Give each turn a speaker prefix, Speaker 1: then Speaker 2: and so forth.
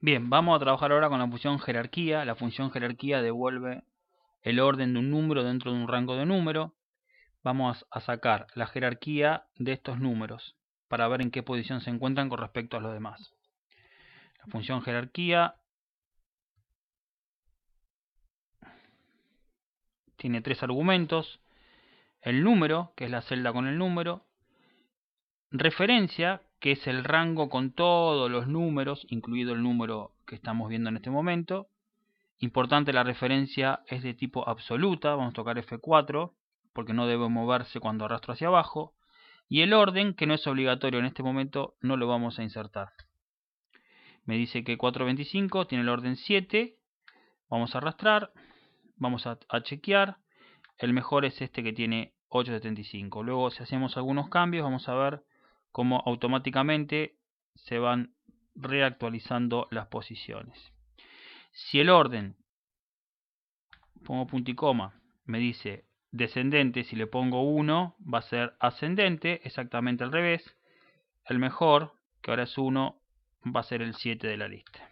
Speaker 1: Bien, vamos a trabajar ahora con la función jerarquía. La función jerarquía devuelve el orden de un número dentro de un rango de número. Vamos a sacar la jerarquía de estos números para ver en qué posición se encuentran con respecto a los demás. La función jerarquía tiene tres argumentos. El número, que es la celda con el número. Referencia, que es el rango con todos los números, incluido el número que estamos viendo en este momento. Importante la referencia es de tipo absoluta, vamos a tocar F4, porque no debe moverse cuando arrastro hacia abajo. Y el orden, que no es obligatorio en este momento, no lo vamos a insertar. Me dice que 425 tiene el orden 7. Vamos a arrastrar, vamos a, chequear. El mejor es este que tiene 875. Luego si hacemos algunos cambios, vamos a ver como automáticamente se van reactualizando las posiciones. Si el orden, pongo punto y coma, me dice descendente, si le pongo 1, va a ser ascendente, exactamente al revés. El mejor, que ahora es 1, va a ser el 7 de la lista.